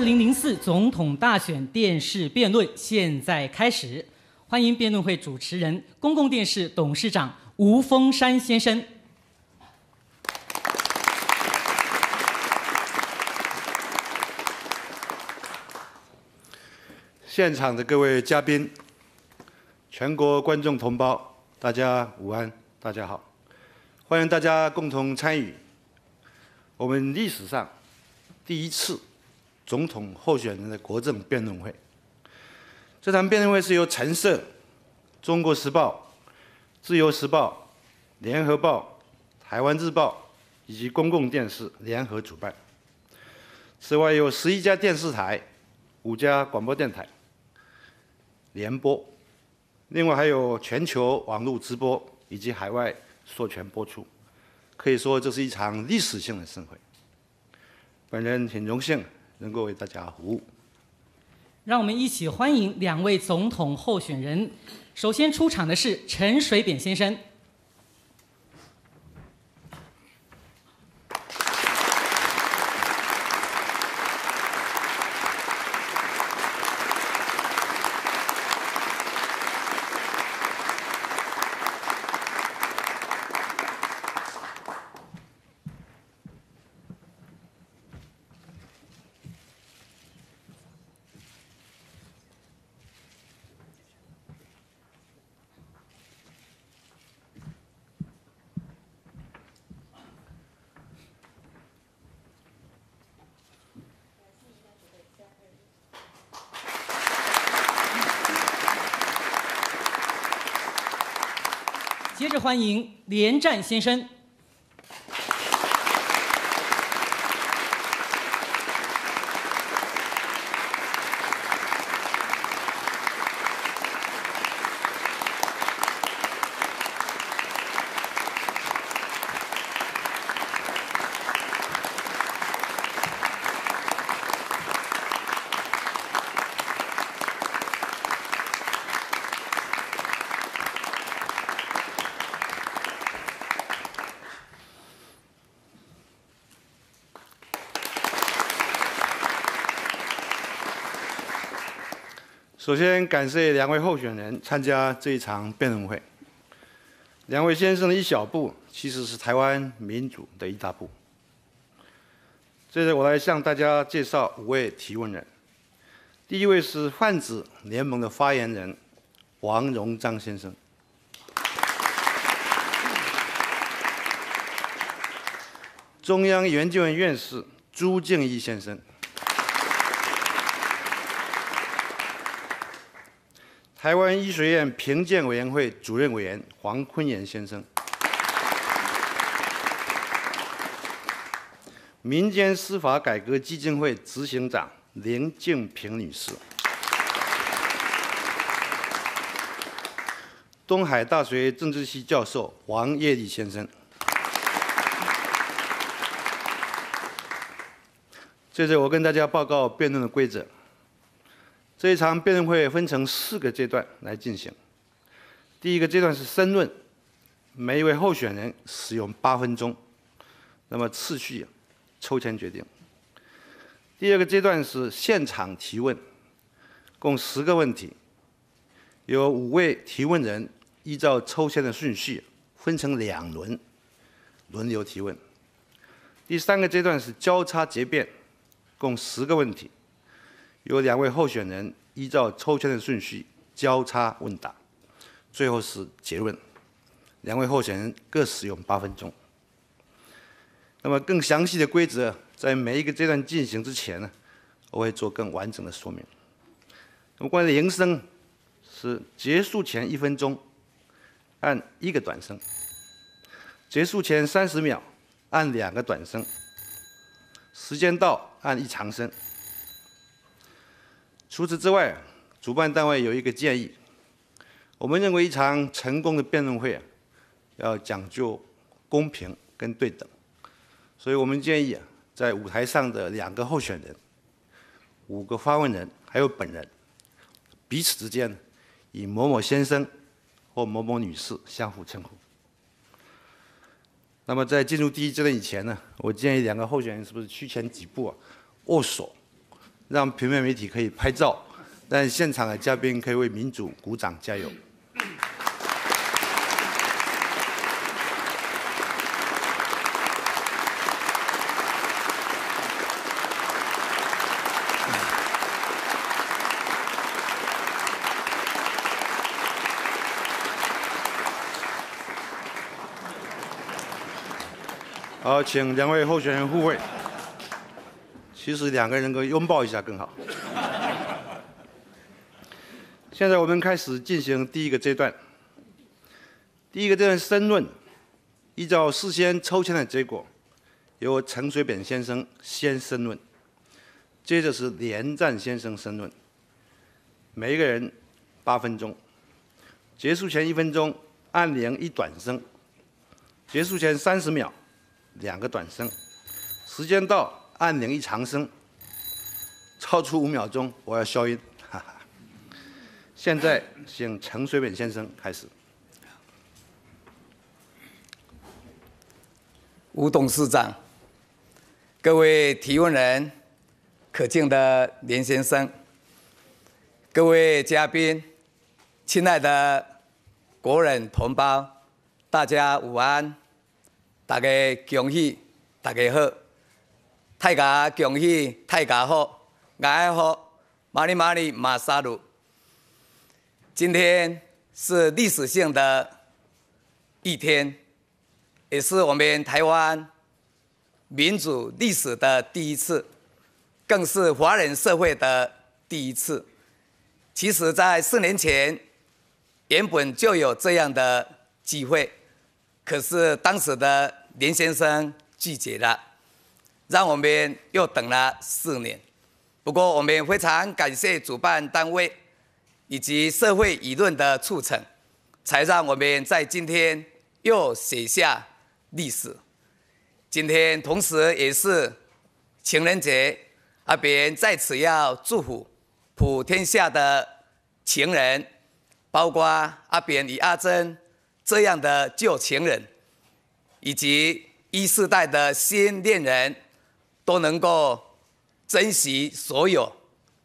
二零零四总统大选电视辩论现在开始，欢迎辩论会主持人、公共电视董事长吴峰山先生。现场的各位嘉宾、全国观众同胞，大家午安，大家好，欢迎大家共同参与我们历史上第一次。总统候选人的国政辩论会，这场辩论会是由《陈胜中国时报》《自由时报》《联合报》《台湾日报》以及公共电视联合主办。此外，有十一家电视台、五家广播电台联播，另外还有全球网络直播以及海外授权播出。可以说，这是一场历史性的盛会。本人很荣幸。能够为大家服务。让我们一起欢迎两位总统候选人。首先出场的是陈水扁先生。接着欢迎连战先生。首先感谢两位候选人参加这一场辩论会。两位先生的一小步，其实是台湾民主的一大步。现在我来向大家介绍五位提问人。第一位是泛指联盟的发言人王荣章先生。中央研究院院士朱敬一先生。台湾医学院评鉴委员会主任委员黄坤炎先生，民间司法改革基金会执行长林静平女士，东海大学政治系教授王业立先生，这是我跟大家报告辩论的规则。这一场辩论会分成四个阶段来进行。第一个阶段是申论，每一位候选人使用八分钟，那么次序抽签决定。第二个阶段是现场提问，共十个问题，有五位提问人依照抽签的顺序分成两轮，轮流提问。第三个阶段是交叉结辩，共十个问题，有两位候选人。依照抽签的顺序交叉问答，最后是结论。两位候选人各使用八分钟。那么更详细的规则，在每一个阶段进行之前呢，我会做更完整的说明。那么关于铃声，是结束前一分钟按一个短声，结束前三十秒按两个短声，时间到按一长声。除此之外，主办单位有一个建议。我们认为一场成功的辩论会，要讲究公平跟对等，所以我们建议啊，在舞台上的两个候选人、五个发问人还有本人彼此之间，以某某先生或某某女士相互称呼。那么在进入第一阶段以前呢，我建议两个候选人是不是屈前几步啊，握手？让平面媒体可以拍照，但现场的嘉宾可以为民主鼓掌加油。好，请两位候选人互惠。其实两个人够拥抱一下更好。现在我们开始进行第一个阶段，第一个阶段申论，依照事先抽签的结果，由陈水扁先生先申论，接着是连战先生申论，每一个人八分钟，结束前一分钟按铃一短声，结束前三十秒两个短声，时间到。按铃一长声，超出五秒钟，我要消音。现在请陈水扁先生开始。吴董事长，各位提问人，可敬的林先生，各位嘉宾，亲爱的国人同胞，大家午安，大家恭喜，大家好。大家恭喜大家好，大家好，马里马里马萨鲁。今天是历史性的一天，也是我们台湾民主历史的第一次，更是华人社会的第一次。其实，在四年前，原本就有这样的机会，可是当时的林先生拒绝了。让我们又等了四年，不过我们非常感谢主办单位以及社会舆论的促成，才让我们在今天又写下历史。今天同时也是情人节，阿扁在此要祝福普天下的情人，包括阿扁与阿珍这样的旧情人，以及一世代的新恋人。都能够珍惜所有，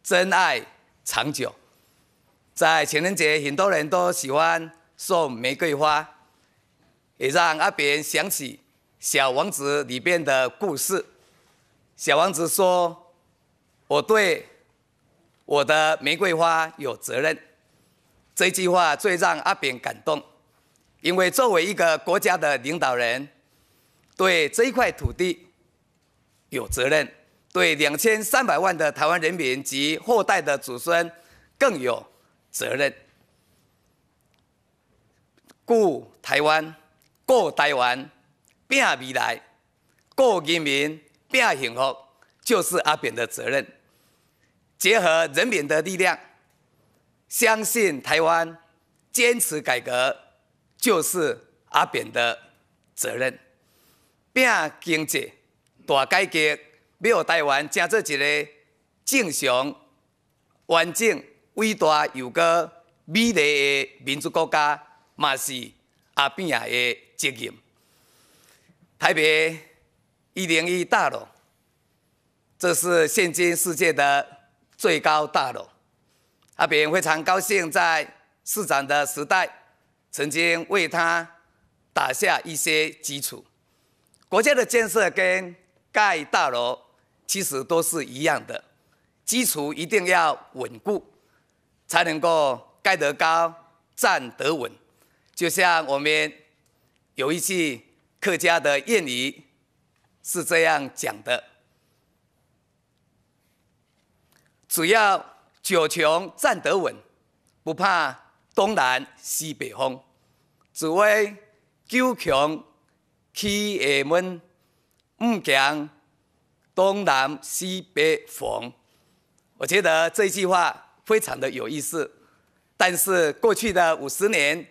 真爱长久。在情人节，很多人都喜欢送玫瑰花，也让阿扁想起《小王子》里边的故事。小王子说：“我对我的玫瑰花有责任。”这句话最让阿扁感动，因为作为一个国家的领导人，对这块土地。有责任，对两千三百万的台湾人民及后代的子孙更有责任。故台湾，顾台湾，拼未来，顾人民，拼幸福，就是阿扁的责任。结合人民的力量，相信台湾，坚持改革，就是阿扁的责任。拼经济。大改革，要让台湾整做一个正常、完整、伟大又个美丽的民族国家，嘛是阿扁的责任。台北一零一大楼，这是现今世界的最高大楼。阿扁非常高兴，在市长的时代，曾经为他打下一些基础。国家的建设跟盖大楼其实都是一样的，基础一定要稳固，才能够盖得高，站得稳。就像我们有一句客家的谚语是这样讲的：，只要九穷站得稳，不怕东南西北风；，只为九穷去厦稳。不讲东南西北风，我觉得这句话非常的有意思。但是过去的五十年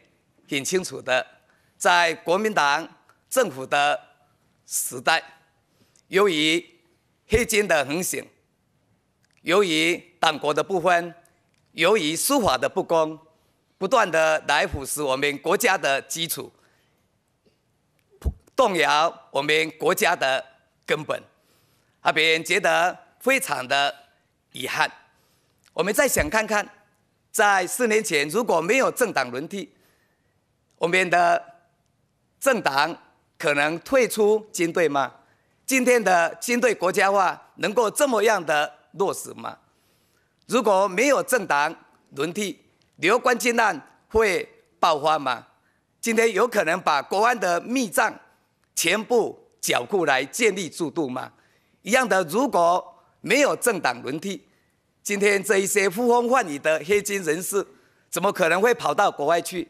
挺清楚的，在国民党政府的时代，由于黑金的横行，由于党国的不分，由于司法的不公，不断的来腐蚀我们国家的基础。动摇我们国家的根本，阿扁觉得非常的遗憾。我们再想看看，在四年前如果没有政党轮替，我们的政党可能退出军队吗？今天的军队国家化能够这么样的落实吗？如果没有政党轮替，刘关金案会爆发吗？今天有可能把国安的密藏？全部缴库来建立制度吗？一样的，如果没有政党轮替，今天这一些呼风唤雨的黑金人士，怎么可能会跑到国外去？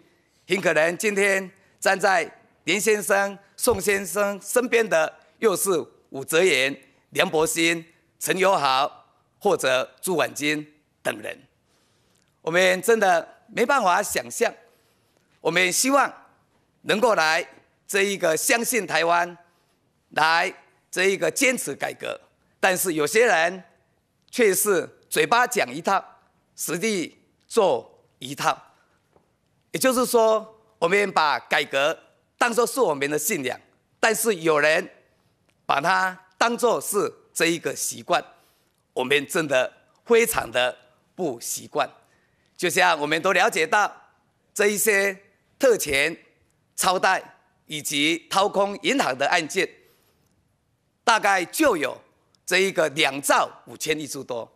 很可能今天站在林先生、宋先生身边的，又是武泽言、梁伯兴、陈友豪或者朱婉君等人。我们真的没办法想象。我们希望能够来。这一个相信台湾，来这一个坚持改革，但是有些人却是嘴巴讲一套，实际做一套。也就是说，我们把改革当作是我们的信仰，但是有人把它当作是这一个习惯，我们真的非常的不习惯。就像我们都了解到这一些特权、超贷。以及掏空银行的案件，大概就有这一个两兆五千亿之多。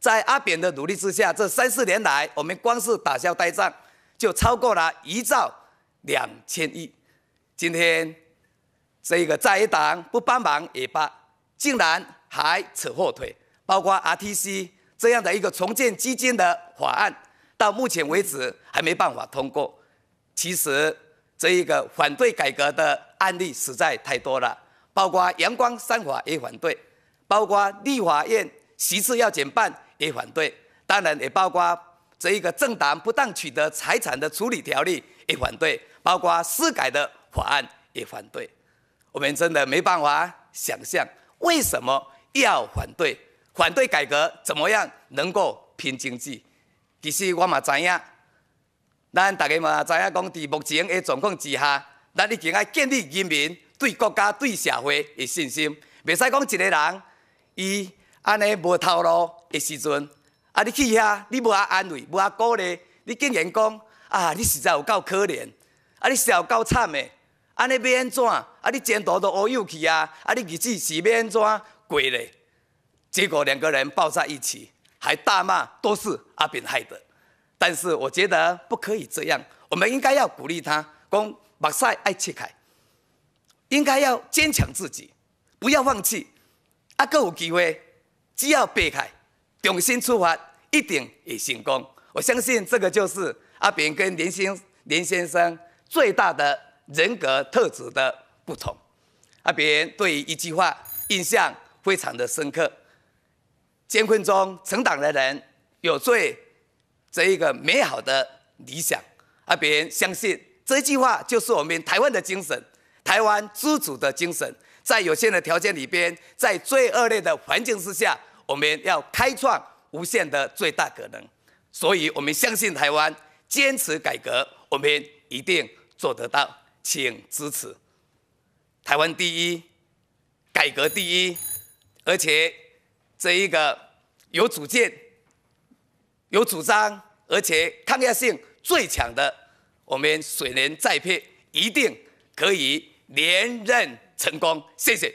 在阿扁的努力之下，这三四年来，我们光是打消呆账，就超过了一兆两千亿。今天，这个在野党不帮忙也罢，竟然还扯后腿。包括 RTC 这样的一个重建基金的法案，到目前为止还没办法通过。其实。这一个反对改革的案例实在太多了，包括阳光三法也反对，包括立法院实次要减半也反对，当然也包括这一个政党不当取得财产的处理条例也反对，包括私改的法案也反对。我们真的没办法想象，为什么要反对？反对改革怎么样能够拼经济？其实我嘛知影。咱大家嘛，知影讲，伫目前的状况之下，咱已经要建立人民对国家、对社会的信心。袂使讲一个人，伊安尼无头路的时阵，啊，你去遐，你无啊安慰，无啊鼓励，你竟然讲啊，你实在有够可怜，啊，你是有够惨的，安尼要安怎？啊，你前途都乌有去啊，啊，你日子是要安怎过咧？结果两个人抱在一起，还大骂都是阿炳害的。但是我觉得不可以这样，我们应该要鼓励他，讲马赛爱切凯，应该要坚强自己，不要放弃，啊，各有机会，只要避开，重新出发，一定会成功。我相信这个就是阿扁跟林先林先生最大的人格特质的不同，阿扁对于一句话印象非常的深刻，乾困中成长的人有罪。这一个美好的理想，而别人相信这一句话就是我们台湾的精神，台湾自主的精神，在有限的条件里边，在最恶劣的环境之下，我们要开创无限的最大可能。所以，我们相信台湾坚持改革，我们一定做得到，请支持台湾第一，改革第一，而且这一个有主见，有主张。而且抗压性最强的，我们水帘再聘一定可以连任成功。谢谢。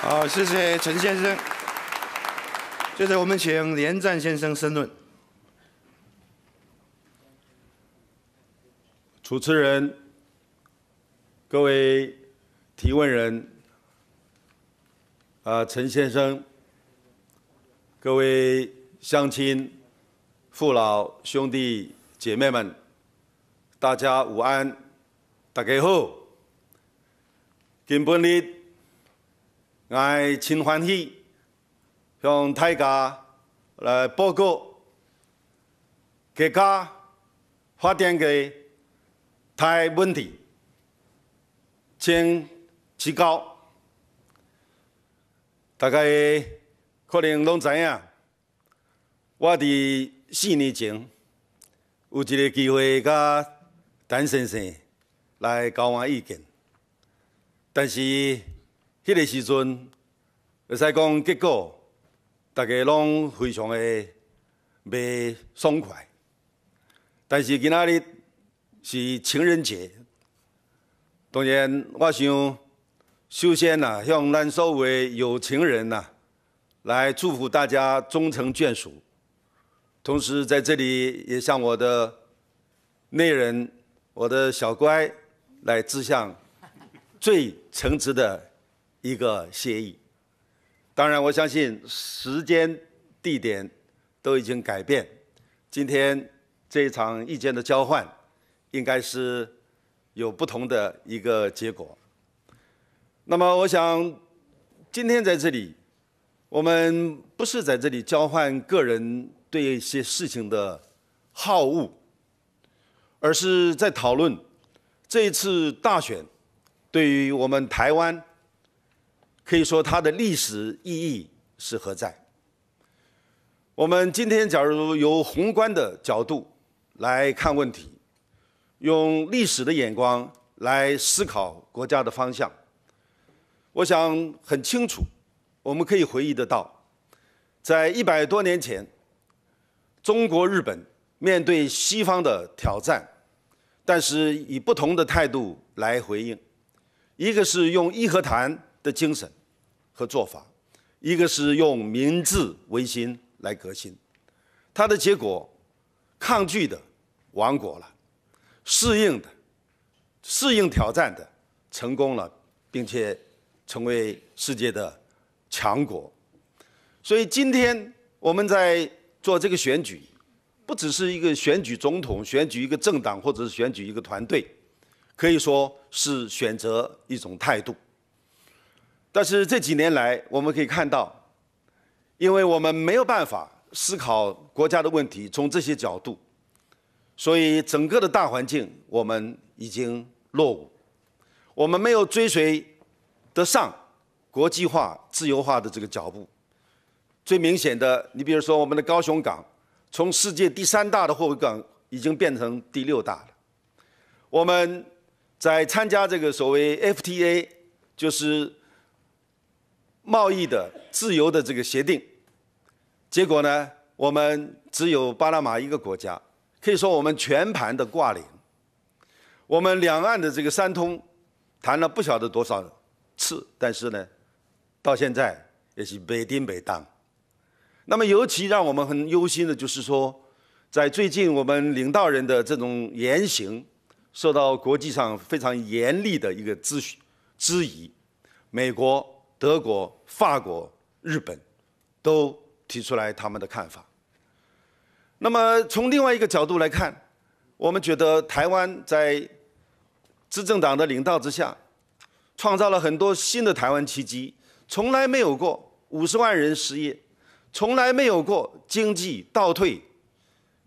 好，谢谢陈先生。接着我们请连战先生申论。主持人，各位提问人。啊，陈先生，各位乡亲、父老、兄弟姐妹们，大家午安，大家好。今本日，我真欢喜向大家来报告国家发展嘅大问题，请提高。大家可能拢知影，我伫四年前有一个机会，甲陈先生来交换意见。但是迄个时阵，会使讲结果，大家拢非常的未爽快。但是今仔日是情人节，当然我想。修仙呐，向南少为有情人呐，来祝福大家终成眷属。同时，在这里也向我的内人，我的小乖，来致向最诚挚的一个谢意。当然，我相信时间、地点都已经改变，今天这场意见的交换，应该是有不同的一个结果。那么，我想今天在这里，我们不是在这里交换个人对一些事情的好恶，而是在讨论这一次大选对于我们台湾可以说它的历史意义是何在。我们今天假如有宏观的角度来看问题，用历史的眼光来思考国家的方向。我想很清楚，我们可以回忆得到，在一百多年前，中国、日本面对西方的挑战，但是以不同的态度来回应，一个是用“义和团”的精神和做法，一个是用“明治维新”来革新。它的结果，抗拒的亡国了，适应的适应挑战的成功了，并且。成为世界的强国，所以今天我们在做这个选举，不只是一个选举总统、选举一个政党，或者是选举一个团队，可以说是选择一种态度。但是这几年来，我们可以看到，因为我们没有办法思考国家的问题从这些角度，所以整个的大环境我们已经落伍，我们没有追随。得上国际化、自由化的这个脚步，最明显的，你比如说我们的高雄港，从世界第三大的货物港，已经变成第六大了。我们在参加这个所谓 FTA，就是贸易的自由的这个协定，结果呢，我们只有巴拿马一个国家，可以说我们全盘的挂零。我们两岸的这个三通，谈了不晓得多少。次，但是呢，到现在也是没丁没当。那么，尤其让我们很忧心的，就是说，在最近我们领导人的这种言行，受到国际上非常严厉的一个咨询质疑。美国、德国、法国、日本都提出来他们的看法。那么，从另外一个角度来看，我们觉得台湾在执政党的领导之下。创造了很多新的台湾奇迹，从来没有过五十万人失业，从来没有过经济倒退，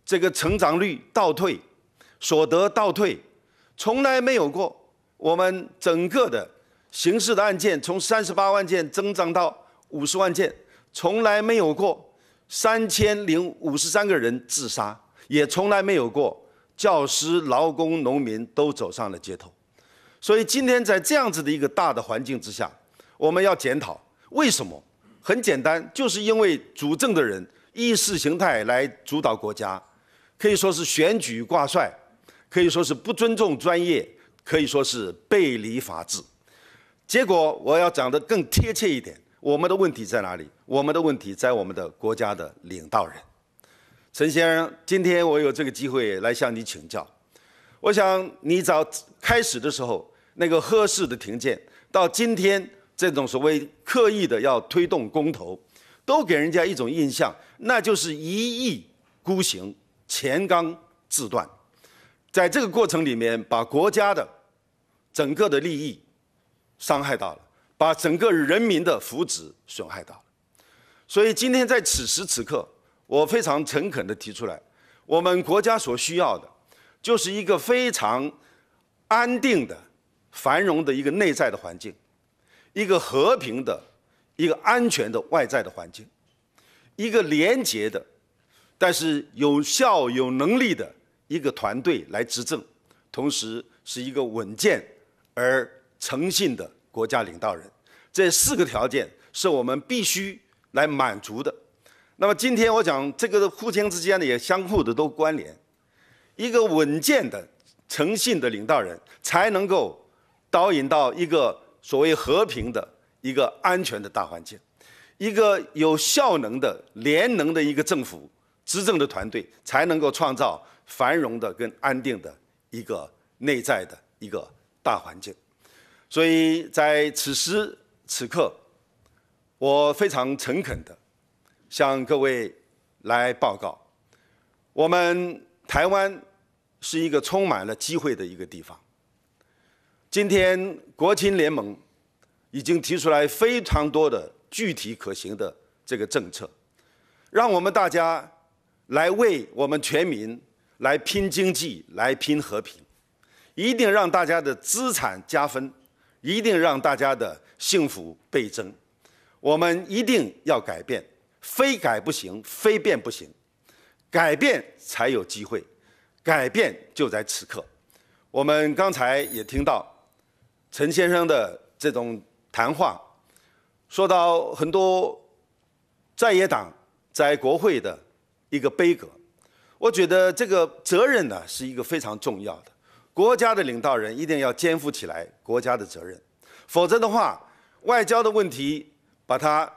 这个成长率倒退，所得倒退，从来没有过我们整个的刑事的案件从三十八万件增长到五十万件，从来没有过三千零五十三个人自杀，也从来没有过教师、劳工、农民都走上了街头。所以今天在这样子的一个大的环境之下，我们要检讨为什么？很简单，就是因为主政的人意识形态来主导国家，可以说是选举挂帅，可以说是不尊重专业，可以说是背离法治。结果我要讲得更贴切一点，我们的问题在哪里？我们的问题在我们的国家的领导人。陈先生，今天我有这个机会来向你请教，我想你早开始的时候。那个合适的停建，到今天这种所谓刻意的要推动公投，都给人家一种印象，那就是一意孤行、前刚自断。在这个过程里面，把国家的整个的利益伤害到了，把整个人民的福祉损害到了。所以今天在此时此刻，我非常诚恳地提出来，我们国家所需要的，就是一个非常安定的。繁荣的一个内在的环境，一个和平的、一个安全的外在的环境，一个廉洁的，但是有效、有能力的一个团队来执政，同时是一个稳健而诚信的国家领导人。这四个条件是我们必须来满足的。那么今天我讲这个互相之间呢，也相互的都关联。一个稳健的、诚信的领导人才能够。导引到一个所谓和平的、一个安全的大环境，一个有效能的、联能的一个政府执政的团队，才能够创造繁荣的、跟安定的一个内在的一个大环境。所以，在此时此刻，我非常诚恳的向各位来报告，我们台湾是一个充满了机会的一个地方。今天，国亲联盟已经提出来非常多的具体可行的这个政策，让我们大家来为我们全民来拼经济，来拼和平，一定让大家的资产加分，一定让大家的幸福倍增。我们一定要改变，非改不行，非变不行，改变才有机会，改变就在此刻。我们刚才也听到。陈先生的这种谈话，说到很多在野党在国会的一个悲歌，我觉得这个责任呢是一个非常重要的，国家的领导人一定要肩负起来国家的责任，否则的话，外交的问题把它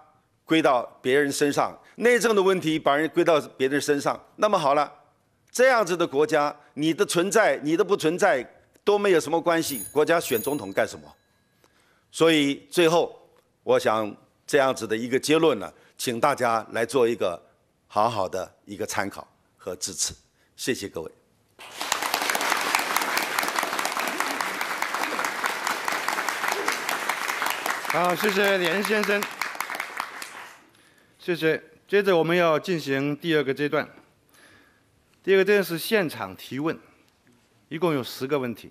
归到别人身上，内政的问题把人归到别人身上，那么好了，这样子的国家，你的存在，你的不存在。都没有什么关系，国家选总统干什么？所以最后，我想这样子的一个结论呢，请大家来做一个好好的一个参考和支持。谢谢各位。好，谢谢连先生。谢谢。接着我们要进行第二个阶段，第二个阶段是现场提问。一共有十个问题，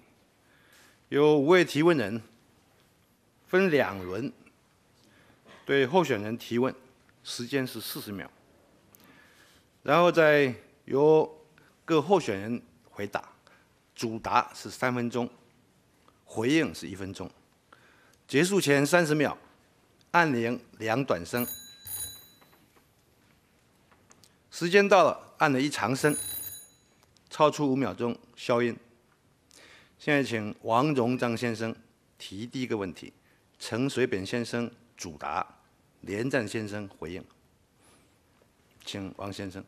有五位提问人，分两轮对候选人提问，时间是四十秒，然后再由各候选人回答，主答是三分钟，回应是一分钟，结束前三十秒按铃两短声，时间到了按了一长声，超出五秒钟消音。现在请王荣章先生提第一个问题，陈水扁先生主答，连战先生回应。请王先生。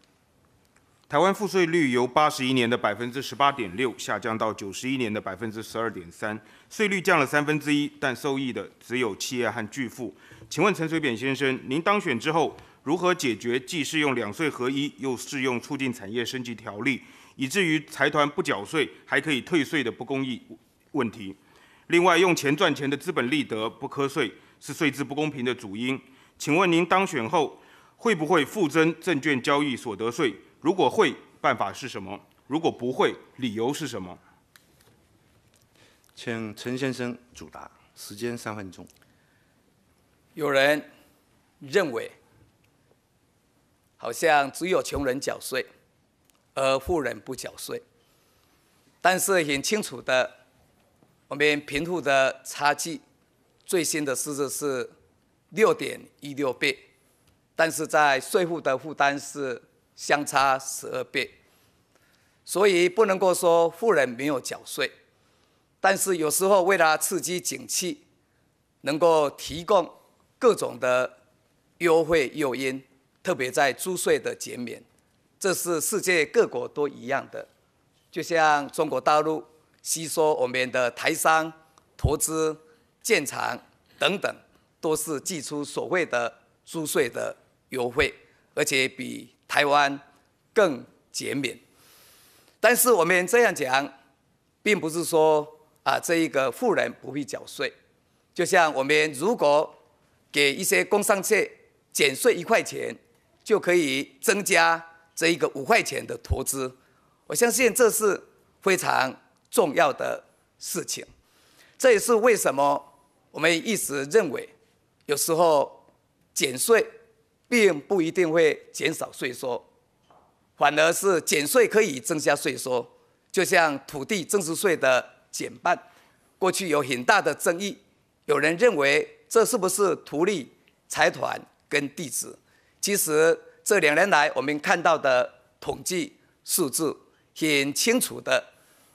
台湾赋税率由八十一年的百分之十八点六下降到九十一年的百分之十二点三，税率降了三分之一，但受益的只有企业和巨富。请问陈水扁先生，您当选之后如何解决既适用两税合一又适用促进产业升级条例？以至于财团不缴税还可以退税的不公义问题，另外用钱赚钱的资本利得不课税是税制不公平的主因。请问您当选后会不会复征证券交易所得税？如果会，办法是什么？如果不会，理由是什么？请陈先生主答，时间三分钟。有人认为，好像只有穷人缴税。而富人不缴税，但是很清楚的，我们贫富的差距，最新的数字是六点一六倍，但是在税负的负担是相差十二倍，所以不能够说富人没有缴税，但是有时候为了刺激景气，能够提供各种的优惠诱因，特别在租税的减免。这是世界各国都一样的，就像中国大陆吸收我们的台商投资建厂等等，都是寄出所谓的租税的优惠，而且比台湾更减免。但是我们这样讲，并不是说啊，这一个富人不会缴税。就像我们如果给一些工商界减税一块钱，就可以增加。这一个五块钱的投资，我相信这是非常重要的事情。这也是为什么我们一直认为，有时候减税并不一定会减少税收，反而是减税可以增加税收。就像土地增值税的减半，过去有很大的争议，有人认为这是不是图利财团跟地主，其实。这两年来，我们看到的统计数字很清楚的，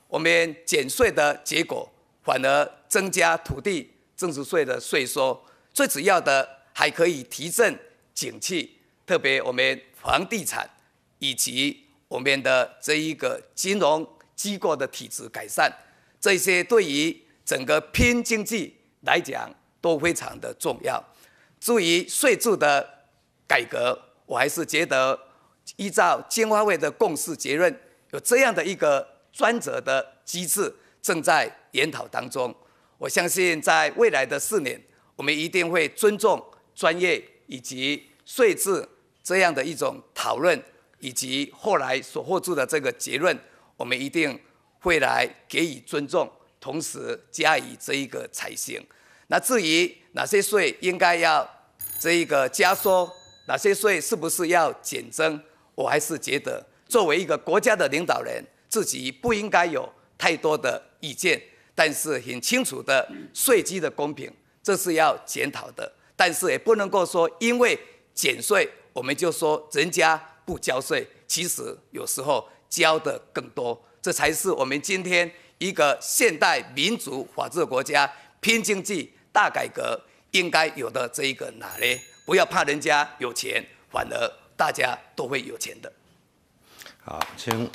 我们减税的结果反而增加土地增值税的税收，最主要的还可以提振景气，特别我们房地产以及我们的这一个金融机构的体制改善，这些对于整个拼经济来讲都非常的重要。至于税制的改革，我还是觉得，依照监话会的共识结论，有这样的一个专责的机制正在研讨当中。我相信在未来的四年，我们一定会尊重专业以及税制这样的一种讨论，以及后来所获助的这个结论，我们一定会来给予尊重，同时加以这一个采行。那至于哪些税应该要这一个加收，哪些税是不是要减征？我还是觉得，作为一个国家的领导人，自己不应该有太多的意见。但是很清楚的，税基的公平这是要检讨的。但是也不能够说，因为减税，我们就说人家不交税。其实有时候交的更多，这才是我们今天一个现代民主法治国家拼经济大改革应该有的这一个拿捏。不要怕人家有钱，反而大家都会有钱的。好，请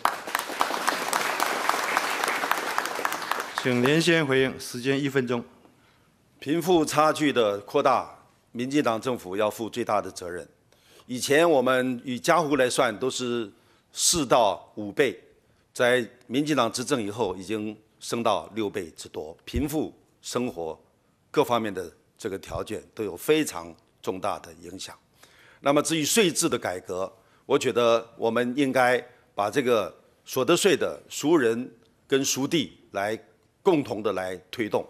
请连先回应，时间一分钟。贫富差距的扩大，民进党政府要负最大的责任。以前我们与家户来算都是四到五倍，在民进党执政以后，已经升到六倍之多。贫富生活各方面的这个条件都有非常。重大的影响。那么至于税制的改革，我觉得我们应该把这个所得税的熟人跟熟地来共同的来推动。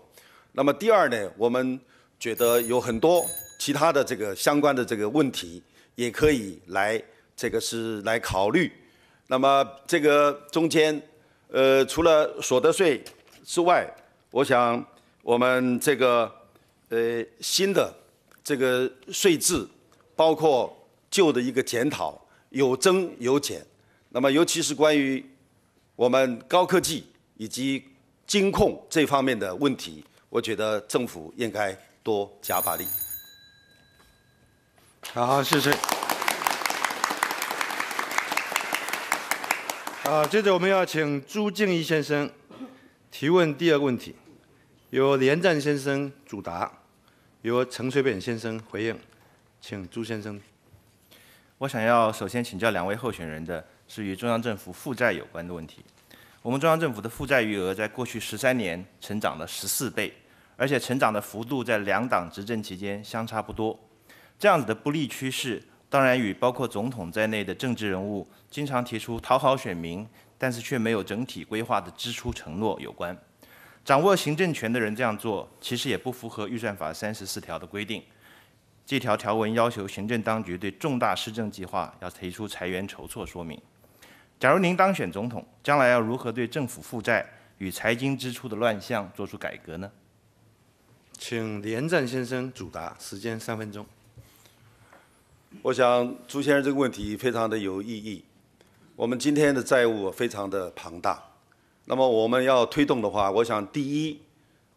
那么第二呢，我们觉得有很多其他的这个相关的这个问题也可以来这个是来考虑。那么这个中间，呃，除了所得税之外，我想我们这个呃新的。这个税制，包括旧的一个检讨，有增有减。那么，尤其是关于我们高科技以及金控这方面的问题，我觉得政府应该多加把力。好，谢谢。啊，接着我们要请朱敬一先生提问第二个问题，由连战先生主答。由陈水扁先生回应，请朱先生。我想要首先请教两位候选人的是与中央政府负债有关的问题。我们中央政府的负债余额在过去十三年成长了十四倍，而且成长的幅度在两党执政期间相差不多。这样子的不利趋势，当然与包括总统在内的政治人物经常提出讨好选民，但是却没有整体规划的支出承诺有关。掌握行政权的人这样做，其实也不符合预算法三十四条的规定。这条条文要求行政当局对重大施政计划要提出裁员筹措说明。假如您当选总统，将来要如何对政府负债与财经支出的乱象做出改革呢？请连战先生主答，时间三分钟。我想朱先生这个问题非常的有意义。我们今天的债务非常的庞大。那么我们要推动的话，我想第一，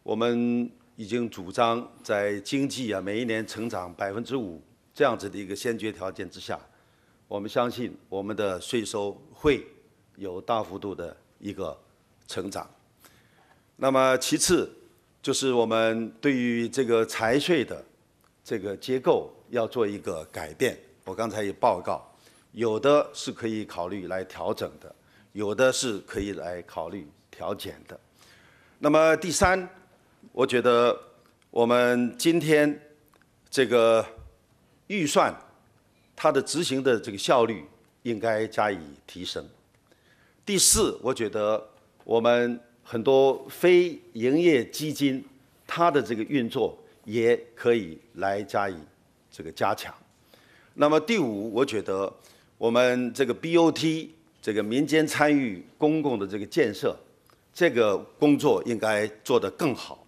我们已经主张在经济啊每一年成长百分之五这样子的一个先决条件之下，我们相信我们的税收会有大幅度的一个成长。那么其次就是我们对于这个财税的这个结构要做一个改变。我刚才也报告，有的是可以考虑来调整的。有的是可以来考虑调减的。那么第三，我觉得我们今天这个预算它的执行的这个效率应该加以提升。第四，我觉得我们很多非营业基金它的这个运作也可以来加以这个加强。那么第五，我觉得我们这个 BOT。这个民间参与公共的这个建设，这个工作应该做得更好。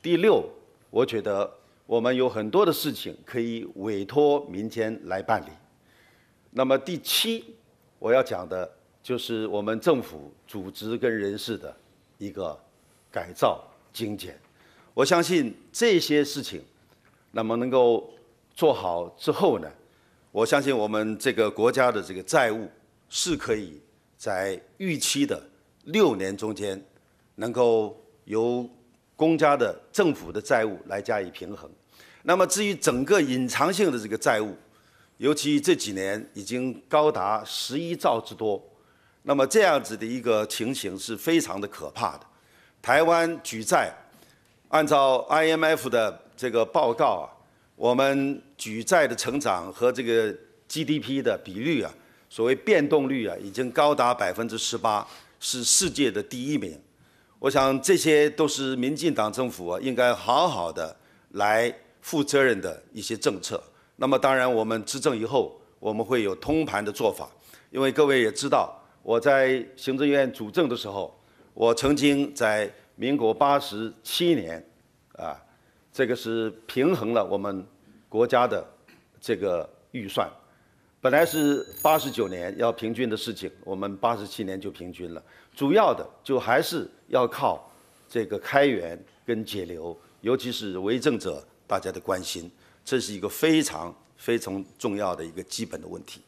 第六，我觉得我们有很多的事情可以委托民间来办理。那么第七，我要讲的就是我们政府组织跟人事的一个改造精简。我相信这些事情，那么能够做好之后呢，我相信我们这个国家的这个债务。是可以在预期的六年中间，能够由公家的政府的债务来加以平衡。那么，至于整个隐藏性的这个债务，尤其这几年已经高达十一兆之多，那么这样子的一个情形是非常的可怕的。台湾举债，按照 IMF 的这个报告啊，我们举债的成长和这个 GDP 的比率啊。所谓变动率啊，已经高达百分之十八，是世界的第一名。我想这些都是民进党政府应该好好的来负责任的一些政策。那么当然，我们执政以后，我们会有通盘的做法。因为各位也知道，我在行政院主政的时候，我曾经在民国八十七年，啊，这个是平衡了我们国家的这个预算。本来是八十九年要平均的事情，我们八十七年就平均了。主要的就还是要靠这个开源跟节流，尤其是为政者大家的关心，这是一个非常非常重要的一个基本的问题。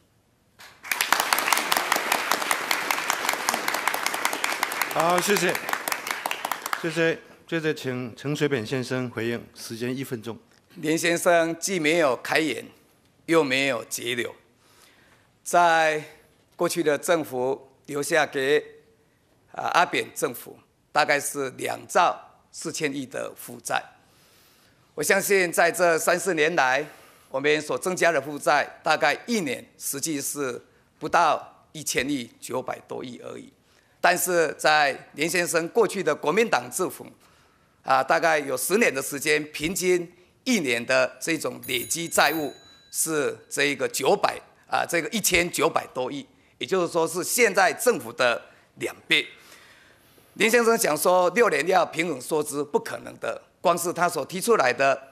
好，谢谢，谢谢，接着请陈水扁先生回应，时间一分钟。林先生既没有开源，又没有节流。在过去的政府留下给啊阿扁政府，大概是两兆四千亿的负债。我相信在这三四年来，我们所增加的负债，大概一年实际是不到一千亿九百多亿而已。但是在连先生过去的国民党政府啊，大概有十年的时间，平均一年的这种累积债务是这一个九百。啊，这个一千九百多亿，也就是说是现在政府的两倍。林先生想说，六年要平衡收支不可能的，光是他所提出来的。